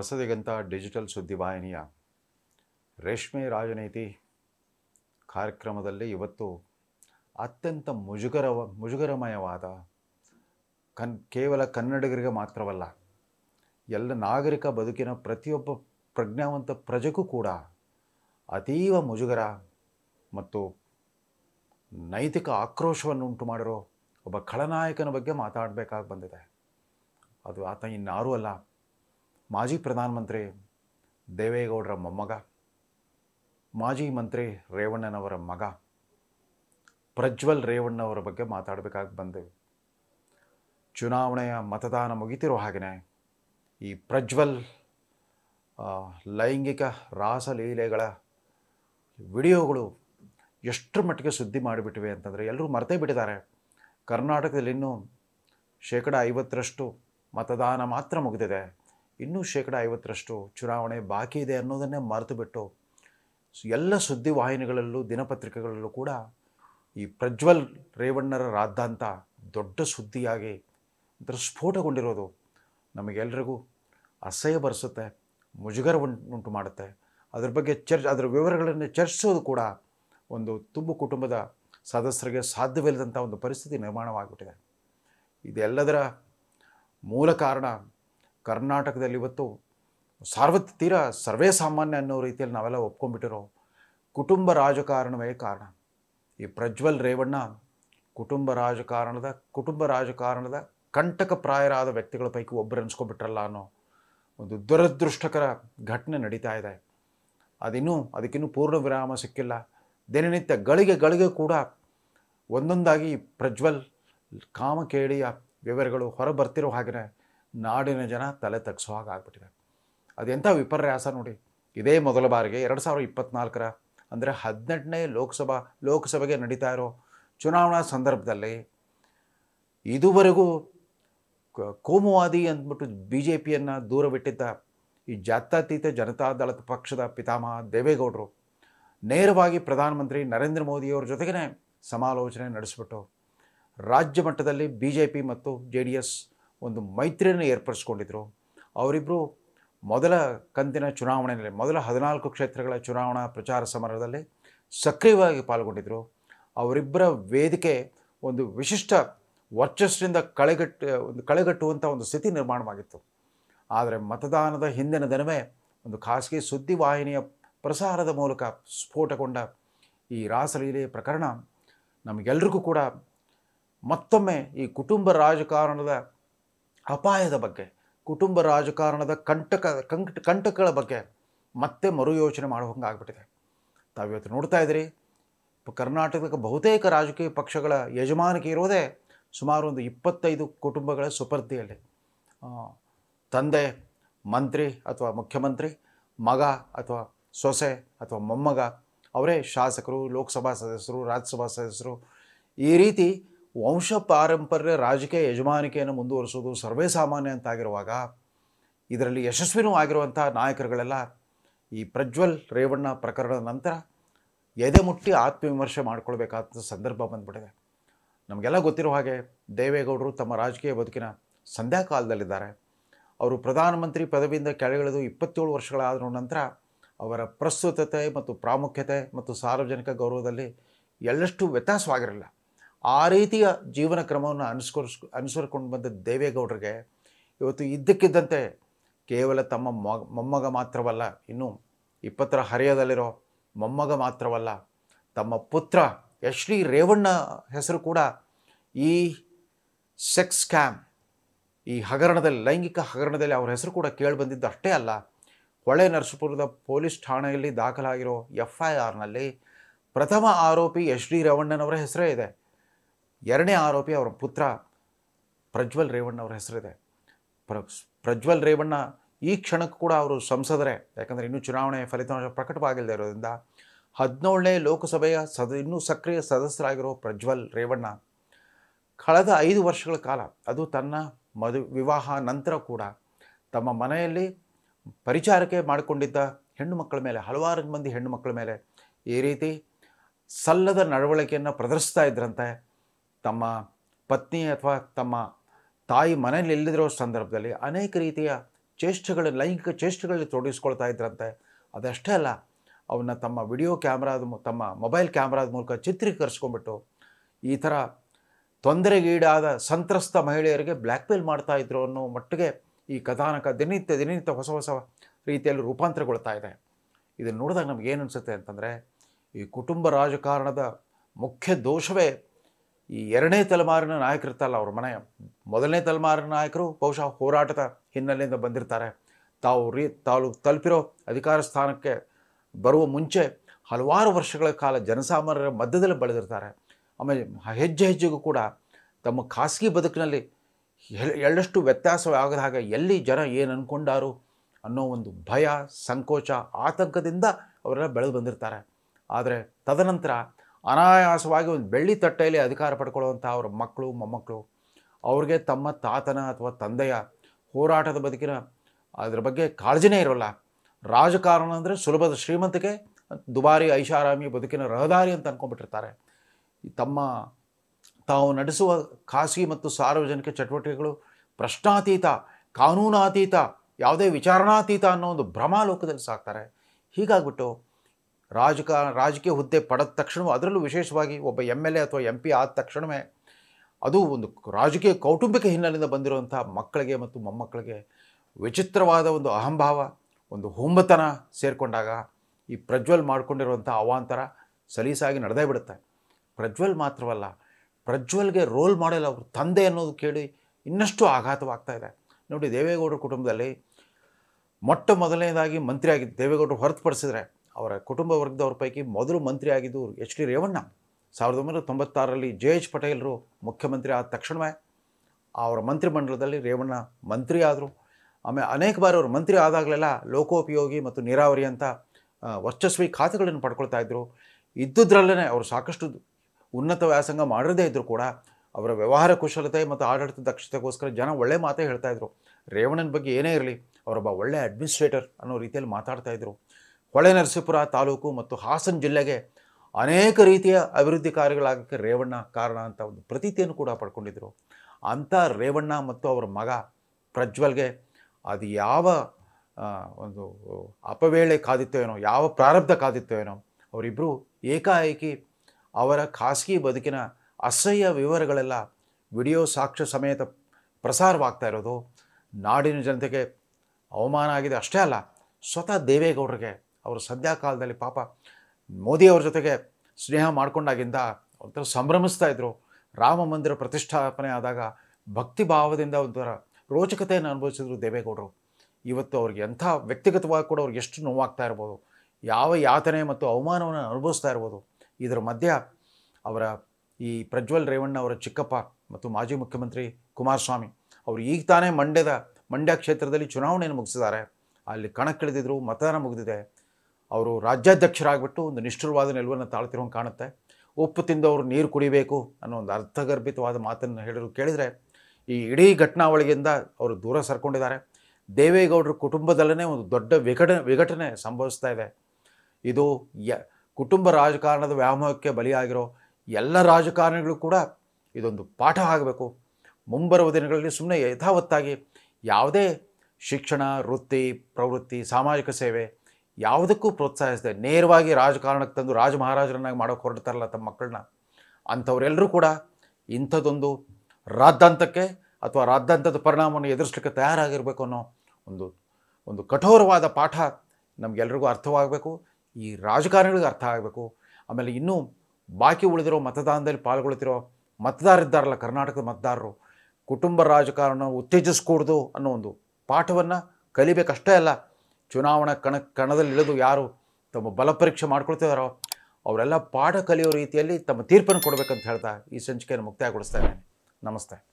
Hosadiganta digital ಸುದ್ದಿವಾಹಿನಿಯ ರೇಷ್ಮೆ ರಾಜನೀತಿ ಕಾರ್ಯಕ್ರಮದಲ್ಲಿ ಇವತ್ತು ಅತ್ಯಂತ ಮುಜುಗರವ ಮುಜುಗರಮಯವಾದ ಕನ್ ಕೇವಲ ಕನ್ನಡಿಗರಿಗೆ ಮಾತ್ರವಲ್ಲ ಎಲ್ಲ ನಾಗರಿಕ ಬದುಕಿನ ಪ್ರತಿಯೊಬ್ಬ ಪ್ರಜ್ಞಾವಂತ ಪ್ರಜೆಗೂ ಕೂಡ ಅತೀವ ಮುಜುಗರ ಮತ್ತು ನೈತಿಕ ಆಕ್ರೋಶವನ್ನು ಉಂಟು ಮಾಡಿರೋ ಒಬ್ಬ ಖಳನಾಯಕನ ಬಗ್ಗೆ ಮಾತಾಡಬೇಕಾಗಿ ಬಂದಿದೆ ಅದು ಆತ ಇನ್ನಾರೂ ಅಲ್ಲ ಮಾಜಿ ಪ್ರಧಾನಮಂತ್ರಿ ದೇವೇಗೌಡರ ಮೊಮ್ಮಗ ಮಾಜಿ ಮಂತ್ರಿ ರೇವಣ್ಣನವರ ಮಗ ಪ್ರಜ್ವಲ್ ರೇವಣ್ಣವರ ಬಗ್ಗೆ ಮಾತಾಡಬೇಕಾಗಿ ಬಂದೆ ಚುನಾವಣೆಯ ಮತದಾನ ಮುಗಿತಿರೋ ಹಾಗೆಯೇ ಈ ಪ್ರಜ್ವಲ್ ಲೈಂಗಿಕ ರಾಸಲೀಲೆಗಳ ವಿಡಿಯೋಗಳು ಎಷ್ಟರ ಮಟ್ಟಿಗೆ ಸುದ್ದಿ ಮಾಡಿಬಿಟ್ಟಿವೆ ಅಂತಂದರೆ ಎಲ್ಲರೂ ಮರೆತೇ ಬಿಟ್ಟಿದ್ದಾರೆ ಕರ್ನಾಟಕದಲ್ಲಿ ಇನ್ನೂ ಶೇಕಡ ಐವತ್ತರಷ್ಟು ಮತದಾನ ಮಾತ್ರ ಮುಗಿದಿದೆ ಇನ್ನೂ ಶೇಕಡ ಐವತ್ತರಷ್ಟು ಚುನಾವಣೆ ಬಾಕಿ ಇದೆ ಅನ್ನೋದನ್ನೇ ಮರೆತು ಬಿಟ್ಟು ಎಲ್ಲ ಸುದ್ದಿವಾಹಿನಿಗಳಲ್ಲೂ ದಿನಪತ್ರಿಕೆಗಳಲ್ಲೂ ಕೂಡ ಈ ಪ್ರಜ್ವಲ್ ರೇವಣ್ಣರ ರಾದ್ದಾಂತ ದೊಡ್ಡ ಸುದ್ದಿಯಾಗಿ ಒಂಥರ ಸ್ಫೋಟಗೊಂಡಿರೋದು ನಮಗೆಲ್ರಿಗೂ ಅಸಹ್ಯ ಬರೆಸುತ್ತೆ ಮುಜುಗರ ಉಂಟು ಮಾಡುತ್ತೆ ಅದ್ರ ಬಗ್ಗೆ ಚರ್ಚ್ ಅದರ ವಿವರಗಳನ್ನು ಚರ್ಚಿಸೋದು ಕೂಡ ಒಂದು ತುಂಬು ಕುಟುಂಬದ ಸದಸ್ಯರಿಗೆ ಸಾಧ್ಯವಿಲ್ಲದಂಥ ಒಂದು ಪರಿಸ್ಥಿತಿ ನಿರ್ಮಾಣವಾಗಿಬಿಟ್ಟಿದೆ ಇದೆಲ್ಲದರ ಮೂಲ ಕಾರಣ ಕರ್ನಾಟಕದಲ್ಲಿ ಇವತ್ತು ಸಾರ್ವತ್ ತೀರ ಸರ್ವೇ ಸಾಮಾನ್ಯ ಅನ್ನೋ ರೀತಿಯಲ್ಲಿ ನಾವೆಲ್ಲ ಒಪ್ಕೊಂಡ್ಬಿಟ್ಟಿರೋ ಕುಟುಂಬ ರಾಜಕಾರಣವೇ ಕಾರಣ ಈ ಪ್ರಜ್ವಲ್ ರೇವಣ್ಣ ಕುಟುಂಬ ರಾಜಕಾರಣದ ಕುಟುಂಬ ರಾಜಕಾರಣದ ಕಂಟಕ ಪ್ರಾಯರಾದ ವ್ಯಕ್ತಿಗಳ ಪೈಕಿ ಒಬ್ಬರು ಅನ್ಸ್ಕೊಂಡ್ಬಿಟ್ರಲ್ಲ ಅನ್ನೋ ಒಂದು ದುರದೃಷ್ಟಕರ ಘಟನೆ ನಡೀತಾ ಇದೆ ಅದಿನ್ನೂ ಅದಕ್ಕಿನ್ನೂ ಪೂರ್ಣ ವಿರಾಮ ಸಿಕ್ಕಿಲ್ಲ ದಿನನಿತ್ಯ ಗಳಿಗೆ ಗಳಿಗೆ ಕೂಡ ಒಂದೊಂದಾಗಿ ಪ್ರಜ್ವಲ್ ಕಾಮಕೇಳಿಯ ವಿವರಗಳು ಹೊರಬರ್ತಿರೋ ಬರ್ತಿರೋ ಹಾಗೆಯೇ ನಾಡಿನ ಜನ ತಲೆ ತಗ್ಸೋ ಹಾಗೆ ಆಗ್ಬಿಟ್ಟಿದೆ ಅದೆಂಥ ವಿಪರ್ಯಾಸ ನೋಡಿ ಇದೇ ಮೊದಲ ಬಾರಿಗೆ ಎರಡು ಸಾವಿರದ ಇಪ್ಪತ್ನಾಲ್ಕರ ಅಂದರೆ ಹದಿನೆಂಟನೇ ಲೋಕಸಭಾ ಲೋಕಸಭೆಗೆ ನಡೀತಾ ಇರೋ ಚುನಾವಣಾ ಸಂದರ್ಭದಲ್ಲಿ ಇದುವರೆಗೂ ಕೋಮುವಾದಿ ಅಂದ್ಬಿಟ್ಟು ಬಿ ಜೆ ಪಿಯನ್ನು ದೂರ ಬಿಟ್ಟಿದ್ದ ಈ ಜಾತ್ಯತೀತ ಜನತಾದಳ ಪಕ್ಷದ ಪಿತಾಮಹ ದೇವೇಗೌಡರು ನೇರವಾಗಿ ಪ್ರಧಾನಮಂತ್ರಿ ನರೇಂದ್ರ ಮೋದಿಯವರ ಜೊತೆಗೇ ಸಮಾಲೋಚನೆ ನಡೆಸಿಬಿಟ್ಟು ರಾಜ್ಯ ಮಟ್ಟದಲ್ಲಿ ಬಿ ಜೆ ಪಿ ಮತ್ತು ಜೆ ಡಿ ಎಸ್ ಒಂದು ಮೈತ್ರಿಯನ್ನು ಏರ್ಪಡಿಸ್ಕೊಂಡಿದ್ರು ಅವರಿಬ್ಬರು ಮೊದಲ ಕಂತಿನ ಚುನಾವಣೆಯಲ್ಲಿ ಮೊದಲ ಹದಿನಾಲ್ಕು ಕ್ಷೇತ್ರಗಳ ಚುನಾವಣಾ ಪ್ರಚಾರ ಸಮಾರಂಭದಲ್ಲಿ ಸಕ್ರಿಯವಾಗಿ ಪಾಲ್ಗೊಂಡಿದ್ದರು ಅವರಿಬ್ಬರ ವೇದಿಕೆ ಒಂದು ವಿಶಿಷ್ಟ ವರ್ಚಸ್ಸಿನಿಂದ ಕಳೆಗಟ್ಟ ಒಂದು ಕಳೆಗಟ್ಟುವಂಥ ಒಂದು ಸ್ಥಿತಿ ನಿರ್ಮಾಣವಾಗಿತ್ತು ಆದರೆ ಮತದಾನದ ಹಿಂದಿನ ದಿನವೇ ಒಂದು ಖಾಸಗಿ ಸುದ್ದಿವಾಹಿನಿಯ ಪ್ರಸಾರದ ಮೂಲಕ ಸ್ಫೋಟಗೊಂಡ ಈ ರಾಸಲೀಲೆ ಪ್ರಕರಣ ನಮಗೆಲ್ರಿಗೂ ಕೂಡ ಮತ್ತೊಮ್ಮೆ ಈ ಕುಟುಂಬ ರಾಜಕಾರಣದ ಅಪಾಯದ ಬಗ್ಗೆ ಕುಟುಂಬ ರಾಜಕಾರಣದ ಕಂಟಕ ಕಂಟ ಕಂಟಕಗಳ ಬಗ್ಗೆ ಮತ್ತೆ ಮರು ಮರುಯೋಚನೆ ಹಂಗೆ ಆಗಿಬಿಟ್ಟಿದೆ ತಾವಿವತ್ತು ನೋಡ್ತಾ ಇದ್ರಿ ಕರ್ನಾಟಕದ ಬಹುತೇಕ ರಾಜಕೀಯ ಪಕ್ಷಗಳ ಯಜಮಾನಿಕೆ ಇರೋದೇ ಸುಮಾರು ಒಂದು ಇಪ್ಪತ್ತೈದು ಕುಟುಂಬಗಳ ಸುಪರ್ದಿಯಲ್ಲಿ ತಂದೆ ಮಂತ್ರಿ ಅಥವಾ ಮುಖ್ಯಮಂತ್ರಿ ಮಗ ಅಥವಾ ಸೊಸೆ ಅಥವಾ ಮೊಮ್ಮಗ ಅವರೇ ಶಾಸಕರು ಲೋಕಸಭಾ ಸದಸ್ಯರು ರಾಜ್ಯಸಭಾ ಸದಸ್ಯರು ಈ ರೀತಿ ವಂಶ ಪಾರಂಪರ್ಯ ರಾಜಕೀಯ ಯಜಮಾನಿಕೆಯನ್ನು ಮುಂದುವರಿಸೋದು ಸರ್ವೇ ಸಾಮಾನ್ಯ ಅಂತಾಗಿರುವಾಗ ಇದರಲ್ಲಿ ಯಶಸ್ವಿನೂ ಆಗಿರುವಂಥ ನಾಯಕರುಗಳೆಲ್ಲ ಈ ಪ್ರಜ್ವಲ್ ರೇವಣ್ಣ ಪ್ರಕರಣದ ನಂತರ ಎದೆ ಮುಟ್ಟಿ ಆತ್ಮವಿಮರ್ಶೆ ಮಾಡಿಕೊಳ್ಬೇಕಾದಂಥ ಸಂದರ್ಭ ಬಂದ್ಬಿಟ್ಟಿದೆ ನಮಗೆಲ್ಲ ಗೊತ್ತಿರುವ ಹಾಗೆ ದೇವೇಗೌಡರು ತಮ್ಮ ರಾಜಕೀಯ ಬದುಕಿನ ಸಂಧ್ಯಾಕಾಲದಲ್ಲಿದ್ದಾರೆ ಅವರು ಪ್ರಧಾನಮಂತ್ರಿ ಪದವಿಯಿಂದ ಕೆಳಗಿಳಿದು ಇಪ್ಪತ್ತೇಳು ವರ್ಷಗಳಾದ ನಂತರ ಅವರ ಪ್ರಸ್ತುತತೆ ಮತ್ತು ಪ್ರಾಮುಖ್ಯತೆ ಮತ್ತು ಸಾರ್ವಜನಿಕ ಗೌರವದಲ್ಲಿ ಎಳ್ಳಷ್ಟು ವ್ಯತ್ಯಾಸವಾಗಿರಲಿಲ್ಲ ಆ ರೀತಿಯ ಜೀವನ ಕ್ರಮವನ್ನು ಅನುಸರಿಸ್ ಅನುಸರಿಸ್ಕೊಂಡು ಬಂದ ದೇವೇಗೌಡರಿಗೆ ಇವತ್ತು ಇದ್ದಕ್ಕಿದ್ದಂತೆ ಕೇವಲ ತಮ್ಮ ಮೊಮ್ಮಗ ಮಾತ್ರವಲ್ಲ ಇನ್ನು ಇಪ್ಪತ್ತರ ಹರೆಯದಲ್ಲಿರೋ ಮೊಮ್ಮಗ ಮಾತ್ರವಲ್ಲ ತಮ್ಮ ಪುತ್ರ ಎಚ್ ಡಿ ರೇವಣ್ಣ ಹೆಸರು ಕೂಡ ಈ ಸೆಕ್ಸ್ ಸ್ಕ್ಯಾಮ್ ಈ ಹಗರಣದಲ್ಲಿ ಲೈಂಗಿಕ ಹಗರಣದಲ್ಲಿ ಅವರ ಹೆಸರು ಕೂಡ ಕೇಳಿಬಂದಿದ್ದು ಅಷ್ಟೇ ಅಲ್ಲ ಹೊಳೆ ನರಸಪುರದ ಪೊಲೀಸ್ ಠಾಣೆಯಲ್ಲಿ ದಾಖಲಾಗಿರೋ ಎಫ್ ಐ ಆರ್ನಲ್ಲಿ ಪ್ರಥಮ ಆರೋಪಿ ಎಚ್ ಡಿ ರೇವಣ್ಣನವರ ಹೆಸರೇ ಇದೆ ಎರಡನೇ ಆರೋಪಿ ಅವರ ಪುತ್ರ ಪ್ರಜ್ವಲ್ ರೇವಣ್ಣ ಅವರ ಹೆಸರಿದೆ ಪ್ರ ಪ್ರಜ್ವಲ್ ರೇವಣ್ಣ ಈ ಕ್ಷಣಕ್ಕೂ ಕೂಡ ಅವರು ಸಂಸದರೇ ಯಾಕಂದರೆ ಇನ್ನೂ ಚುನಾವಣೆ ಫಲಿತಾಂಶ ಪ್ರಕಟವಾಗಿಲ್ಲದೆ ಇರೋದ್ರಿಂದ ಹದಿನೇಳನೇ ಲೋಕಸಭೆಯ ಸದ ಇನ್ನೂ ಸಕ್ರಿಯ ಸದಸ್ಯರಾಗಿರೋ ಪ್ರಜ್ವಲ್ ರೇವಣ್ಣ ಕಳೆದ ಐದು ವರ್ಷಗಳ ಕಾಲ ಅದು ತನ್ನ ಮದು ವಿವಾಹ ನಂತರ ಕೂಡ ತಮ್ಮ ಮನೆಯಲ್ಲಿ ಪರಿಚಾರಕ್ಕೆ ಮಾಡಿಕೊಂಡಿದ್ದ ಹೆಣ್ಣು ಮಕ್ಕಳ ಮೇಲೆ ಹಲವಾರು ಮಂದಿ ಹೆಣ್ಣು ಮಕ್ಕಳ ಮೇಲೆ ಈ ರೀತಿ ಸಲ್ಲದ ನಡವಳಿಕೆಯನ್ನು ಪ್ರದರ್ಶಿಸ್ತಾ ಇದ್ರಂತೆ ತಮ್ಮ ಪತ್ನಿ ಅಥವಾ ತಮ್ಮ ತಾಯಿ ಮನೆಯಲ್ಲಿ ಇಲ್ಲದಿರೋ ಸಂದರ್ಭದಲ್ಲಿ ಅನೇಕ ರೀತಿಯ ಚೇಷ್ಟೆಗಳು ಲೈಂಗಿಕ ಚೇಷ್ಟೆಗಳಲ್ಲಿ ತೊಡಗಿಸ್ಕೊಳ್ತಾ ಇದ್ರಂತೆ ಅದಷ್ಟೇ ಅಲ್ಲ ಅವನ್ನ ತಮ್ಮ ವಿಡಿಯೋ ಕ್ಯಾಮ್ರಾದ ತಮ್ಮ ಮೊಬೈಲ್ ಕ್ಯಾಮ್ರಾದ ಮೂಲಕ ಚಿತ್ರೀಕರಿಸ್ಕೊಂಡ್ಬಿಟ್ಟು ಈ ಥರ ತೊಂದರೆಗೀಡಾದ ಸಂತ್ರಸ್ತ ಮಹಿಳೆಯರಿಗೆ ಮಾಡ್ತಾ ಇದ್ರು ಅನ್ನೋ ಮಟ್ಟಿಗೆ ಈ ಕಥಾನಕ ದಿನನಿತ್ಯ ದಿನನಿತ್ಯ ಹೊಸ ಹೊಸ ರೀತಿಯಲ್ಲಿ ರೂಪಾಂತರಗೊಳ್ತಾ ಇದೆ ಇದನ್ನು ನೋಡಿದಾಗ ನಮಗೇನು ಅನಿಸುತ್ತೆ ಅಂತಂದರೆ ಈ ಕುಟುಂಬ ರಾಜಕಾರಣದ ಮುಖ್ಯ ದೋಷವೇ ಈ ಎರಡನೇ ತಲೆಮಾರಿನ ನಾಯಕರಿರ್ತಲ್ಲ ಅವ್ರ ಮನೆ ಮೊದಲನೇ ತಲೆಮಾರಿನ ನಾಯಕರು ಬಹುಶಃ ಹೋರಾಟದ ಹಿನ್ನೆಲೆಯಿಂದ ಬಂದಿರ್ತಾರೆ ತಾವು ರೀ ತಾವು ತಲುಪಿರೋ ಅಧಿಕಾರ ಸ್ಥಾನಕ್ಕೆ ಬರುವ ಮುಂಚೆ ಹಲವಾರು ವರ್ಷಗಳ ಕಾಲ ಜನಸಾಮಾನ್ಯರ ಮಧ್ಯದಲ್ಲಿ ಬೆಳೆದಿರ್ತಾರೆ ಆಮೇಲೆ ಹೆಜ್ಜೆ ಹೆಜ್ಜೆಗೂ ಕೂಡ ತಮ್ಮ ಖಾಸಗಿ ಬದುಕಿನಲ್ಲಿ ಎಳ್ಳಷ್ಟು ವ್ಯತ್ಯಾಸವಾಗದ ಹಾಗೆ ಎಲ್ಲಿ ಜನ ಏನು ಅಂದ್ಕೊಂಡಾರು ಅನ್ನೋ ಒಂದು ಭಯ ಸಂಕೋಚ ಆತಂಕದಿಂದ ಅವರೆಲ್ಲ ಬೆಳೆದು ಬಂದಿರ್ತಾರೆ ಆದರೆ ತದನಂತರ ಅನಾಯಾಸವಾಗಿ ಒಂದು ಬೆಳ್ಳಿ ತಟ್ಟೆಯಲ್ಲಿ ಅಧಿಕಾರ ಪಡ್ಕೊಳ್ಳುವಂಥ ಅವ್ರ ಮಕ್ಕಳು ಮೊಮ್ಮಕ್ಕಳು ಅವ್ರಿಗೆ ತಮ್ಮ ತಾತನ ಅಥವಾ ತಂದೆಯ ಹೋರಾಟದ ಬದುಕಿನ ಅದರ ಬಗ್ಗೆ ಕಾಳಜಿನೇ ಇರೋಲ್ಲ ರಾಜಕಾರಣ ಅಂದರೆ ಸುಲಭದ ಶ್ರೀಮಂತಿಕೆ ದುಬಾರಿ ಐಷಾರಾಮಿ ಬದುಕಿನ ರಹದಾರಿ ಅಂತ ಅಂದ್ಕೊಂಡ್ಬಿಟ್ಟಿರ್ತಾರೆ ತಮ್ಮ ತಾವು ನಡೆಸುವ ಖಾಸಗಿ ಮತ್ತು ಸಾರ್ವಜನಿಕ ಚಟುವಟಿಕೆಗಳು ಪ್ರಶ್ನಾತೀತ ಕಾನೂನಾತೀತ ಯಾವುದೇ ವಿಚಾರಣಾತೀತ ಅನ್ನೋ ಒಂದು ಭ್ರಮಾಲೋಕದಲ್ಲಿ ಸಾಕ್ತಾರೆ ಹೀಗಾಗ್ಬಿಟ್ಟು ರಾಜಕ ರಾಜಕೀಯ ಹುದ್ದೆ ಪಡೆದ ತಕ್ಷಣವೂ ಅದರಲ್ಲೂ ವಿಶೇಷವಾಗಿ ಒಬ್ಬ ಎಮ್ ಎಲ್ ಎ ಅಥವಾ ಎಂ ಪಿ ಆದ ತಕ್ಷಣವೇ ಅದು ಒಂದು ರಾಜಕೀಯ ಕೌಟುಂಬಿಕ ಹಿನ್ನೆಲೆಯಿಂದ ಬಂದಿರುವಂಥ ಮಕ್ಕಳಿಗೆ ಮತ್ತು ಮೊಮ್ಮಕ್ಕಳಿಗೆ ವಿಚಿತ್ರವಾದ ಒಂದು ಅಹಂಭಾವ ಒಂದು ಹೊಂಬತನ ಸೇರಿಕೊಂಡಾಗ ಈ ಪ್ರಜ್ವಲ್ ಮಾಡಿಕೊಂಡಿರುವಂಥ ಅವಾಂತರ ಸಲೀಸಾಗಿ ನಡೆದೇ ಬಿಡುತ್ತೆ ಪ್ರಜ್ವಲ್ ಮಾತ್ರವಲ್ಲ ಪ್ರಜ್ವಲ್ಗೆ ರೋಲ್ ಮಾಡೆಲ್ ಅವರು ತಂದೆ ಅನ್ನೋದು ಕೇಳಿ ಇನ್ನಷ್ಟು ಆಘಾತವಾಗ್ತಾ ಇದೆ ನೋಡಿ ದೇವೇಗೌಡರ ಕುಟುಂಬದಲ್ಲಿ ಮೊಟ್ಟ ಮೊದಲನೇದಾಗಿ ಮಂತ್ರಿಯಾಗಿ ದೇವೇಗೌಡರು ಹೊರತುಪಡಿಸಿದರೆ ಅವರ ಕುಟುಂಬ ವರ್ಗದವ್ರ ಪೈಕಿ ಮೊದಲು ಮಂತ್ರಿ ಆಗಿದ್ದು ಎಚ್ ಡಿ ರೇವಣ್ಣ ಸಾವಿರದ ಒಂಬೈನೂರ ತೊಂಬತ್ತಾರರಲ್ಲಿ ಜೆ ಎಚ್ ಪಟೇಲರು ಮುಖ್ಯಮಂತ್ರಿ ಆದ ತಕ್ಷಣವೇ ಅವರ ಮಂತ್ರಿಮಂಡಲದಲ್ಲಿ ರೇವಣ್ಣ ಮಂತ್ರಿ ಆದರು ಆಮೇಲೆ ಅನೇಕ ಬಾರಿ ಅವರು ಮಂತ್ರಿ ಆದಾಗಲೆಲ್ಲ ಲೋಕೋಪಯೋಗಿ ಮತ್ತು ನೀರಾವರಿ ಅಂತ ವರ್ಚಸ್ವಿ ಖಾತೆಗಳನ್ನು ಪಡ್ಕೊಳ್ತಾ ಇದ್ದರು ಇದ್ದುದ್ರಲ್ಲೇ ಅವರು ಸಾಕಷ್ಟು ಉನ್ನತ ವ್ಯಾಸಂಗ ಮಾಡಿರದೇ ಇದ್ದರು ಕೂಡ ಅವರ ವ್ಯವಹಾರ ಕುಶಲತೆ ಮತ್ತು ಆಡಳಿತ ದಕ್ಷತೆಗೋಸ್ಕರ ಜನ ಒಳ್ಳೆ ಮಾತೇ ಹೇಳ್ತಾಯಿದ್ರು ರೇವಣ್ಣನ ಬಗ್ಗೆ ಏನೇ ಇರಲಿ ಅವರೊಬ್ಬ ಒಳ್ಳೆ ಅಡ್ಮಿನಿಸ್ಟ್ರೇಟರ್ ಅನ್ನೋ ರೀತಿಯಲ್ಲಿ ಮಾತಾಡ್ತಾಯಿದ್ರು ನರಸೀಪುರ ತಾಲೂಕು ಮತ್ತು ಹಾಸನ ಜಿಲ್ಲೆಗೆ ಅನೇಕ ರೀತಿಯ ಅಭಿವೃದ್ಧಿ ಕಾರ್ಯಗಳಾಗಕ್ಕೆ ರೇವಣ್ಣ ಕಾರಣ ಅಂತ ಒಂದು ಪ್ರತೀತಿಯನ್ನು ಕೂಡ ಪಡ್ಕೊಂಡಿದ್ದರು ಅಂಥ ರೇವಣ್ಣ ಮತ್ತು ಅವರ ಮಗ ಪ್ರಜ್ವಲ್ಗೆ ಅದು ಯಾವ ಒಂದು ಅಪವೇಳೆ ಕಾದಿತ್ತೋ ಏನೋ ಯಾವ ಪ್ರಾರಬ್ಧ ಕಾದಿತ್ತೋ ಏನೋ ಅವರಿಬ್ಬರು ಏಕಾಏಕಿ ಅವರ ಖಾಸಗಿ ಬದುಕಿನ ಅಸಹ್ಯ ವಿವರಗಳೆಲ್ಲ ವಿಡಿಯೋ ಸಾಕ್ಷ್ಯ ಸಮೇತ ಪ್ರಸಾರವಾಗ್ತಾ ಇರೋದು ನಾಡಿನ ಜನತೆಗೆ ಅವಮಾನ ಆಗಿದೆ ಅಷ್ಟೇ ಅಲ್ಲ ಸ್ವತಃ ದೇವೇಗೌಡರಿಗೆ ಅವರು ಸದ್ಯ ಕಾಲದಲ್ಲಿ ಪಾಪ ಮೋದಿಯವ್ರ ಜೊತೆಗೆ ಸ್ನೇಹ ಮಾಡ್ಕೊಂಡಾಗಿಂದ ಒಂಥರ ಸಂಭ್ರಮಿಸ್ತಾ ಇದ್ದರು ರಾಮ ಮಂದಿರ ಪ್ರತಿಷ್ಠಾಪನೆ ಆದಾಗ ಭಕ್ತಿ ಭಾವದಿಂದ ಒಂಥರ ರೋಚಕತೆಯನ್ನು ಅನುಭವಿಸಿದ್ರು ದೇವೇಗೌಡರು ಇವತ್ತು ಅವ್ರಿಗೆ ಎಂಥ ವ್ಯಕ್ತಿಗತವಾಗಿ ಕೂಡ ಅವ್ರಿಗೆ ಎಷ್ಟು ನೋವಾಗ್ತಾ ಇರ್ಬೋದು ಯಾವ ಯಾತನೆ ಮತ್ತು ಅವಮಾನವನ್ನು ಅನುಭವಿಸ್ತಾ ಇರ್ಬೋದು ಇದರ ಮಧ್ಯ ಅವರ ಈ ಪ್ರಜ್ವಲ್ ರೇವಣ್ಣ ಅವರ ಚಿಕ್ಕಪ್ಪ ಮತ್ತು ಮಾಜಿ ಮುಖ್ಯಮಂತ್ರಿ ಕುಮಾರಸ್ವಾಮಿ ಅವರು ಈಗ ತಾನೇ ಮಂಡ್ಯದ ಮಂಡ್ಯ ಕ್ಷೇತ್ರದಲ್ಲಿ ಚುನಾವಣೆಯನ್ನು ಮುಗಿಸಿದ್ದಾರೆ ಅಲ್ಲಿ ಕಣಕ್ಕಿಳಿದಿದ್ರು ಮತದಾನ ಮುಗಿದಿದೆ ಅವರು ರಾಜ್ಯಾಧ್ಯಕ್ಷರಾಗಿಬಿಟ್ಟು ಒಂದು ನಿಷ್ಠುರವಾದ ನಿಲುವನ್ನು ತಾಳ್ತಿರೋಂಗೆ ಕಾಣುತ್ತೆ ಉಪ್ಪು ತಿಂದವರು ನೀರು ಕುಡಿಬೇಕು ಅನ್ನೋ ಒಂದು ಅರ್ಥಗರ್ಭಿತವಾದ ಮಾತನ್ನು ಹೇಳಿದ್ರು ಕೇಳಿದರೆ ಈ ಇಡೀ ಘಟನಾವಳಿಯಿಂದ ಅವರು ದೂರ ಸರ್ಕೊಂಡಿದ್ದಾರೆ ದೇವೇಗೌಡರ ಕುಟುಂಬದಲ್ಲೇ ಒಂದು ದೊಡ್ಡ ವಿಘಟ ವಿಘಟನೆ ಸಂಭವಿಸ್ತಾ ಇದೆ ಇದು ಯ ಕುಟುಂಬ ರಾಜಕಾರಣದ ವ್ಯಾಮೋಹಕ್ಕೆ ಬಲಿಯಾಗಿರೋ ಎಲ್ಲ ರಾಜಕಾರಣಿಗಳು ಕೂಡ ಇದೊಂದು ಪಾಠ ಆಗಬೇಕು ಮುಂಬರುವ ದಿನಗಳಲ್ಲಿ ಸುಮ್ಮನೆ ಯಥಾವತ್ತಾಗಿ ಯಾವುದೇ ಶಿಕ್ಷಣ ವೃತ್ತಿ ಪ್ರವೃತ್ತಿ ಸಾಮಾಜಿಕ ಸೇವೆ ಯಾವುದಕ್ಕೂ ಪ್ರೋತ್ಸಾಹಿಸದೆ ನೇರವಾಗಿ ರಾಜಕಾರಣಕ್ಕೆ ತಂದು ರಾಜ ಮಹಾರಾಜರನ್ನಾಗಿ ಮಾಡೋಕೆ ಹೊರಡ್ತಾರಲ್ಲ ತಮ್ಮ ಮಕ್ಕಳನ್ನ ಅಂಥವರೆಲ್ಲರೂ ಕೂಡ ಇಂಥದ್ದೊಂದು ರಾದ್ದಾಂತಕ್ಕೆ ಅಥವಾ ರಾದ್ದಾಂತದ ಪರಿಣಾಮವನ್ನು ಎದುರಿಸ್ಲಿಕ್ಕೆ ತಯಾರಾಗಿರಬೇಕು ಅನ್ನೋ ಒಂದು ಒಂದು ಕಠೋರವಾದ ಪಾಠ ನಮಗೆಲ್ರಿಗೂ ಅರ್ಥವಾಗಬೇಕು ಈ ರಾಜಕಾರಣಿಗಳಿಗೆ ಅರ್ಥ ಆಗಬೇಕು ಆಮೇಲೆ ಇನ್ನೂ ಬಾಕಿ ಉಳಿದಿರೋ ಮತದಾನದಲ್ಲಿ ಪಾಲ್ಗೊಳ್ತಿರೋ ಮತದಾರರಿದ್ದಾರಲ್ಲ ಕರ್ನಾಟಕದ ಮತದಾರರು ಕುಟುಂಬ ರಾಜಕಾರಣ ಉತ್ತೇಜಿಸ್ಕೂಡ್ದು ಅನ್ನೋ ಒಂದು ಪಾಠವನ್ನು ಕಲಿಬೇಕಷ್ಟೇ ಅಲ್ಲ ಚುನಾವಣಾ ಕಣ ಕಣದಲ್ಲಿ ಇಳಿದು ಯಾರು ತಮ್ಮ ಬಲ ಪರೀಕ್ಷೆ ಮಾಡ್ಕೊಳ್ತಿದಾರೋ ಅವರೆಲ್ಲ ಪಾಠ ಕಲಿಯೋ ರೀತಿಯಲ್ಲಿ ತಮ್ಮ ತೀರ್ಪನ್ನು ಕೊಡಬೇಕಂತ ಹೇಳ್ತಾ ಈ ಸಂಚಿಕೆಯನ್ನು ಮುಕ್ತಾಯಗೊಳಿಸ್ತಾ ಇದ್ದೇನೆ ನಮಸ್ತೆ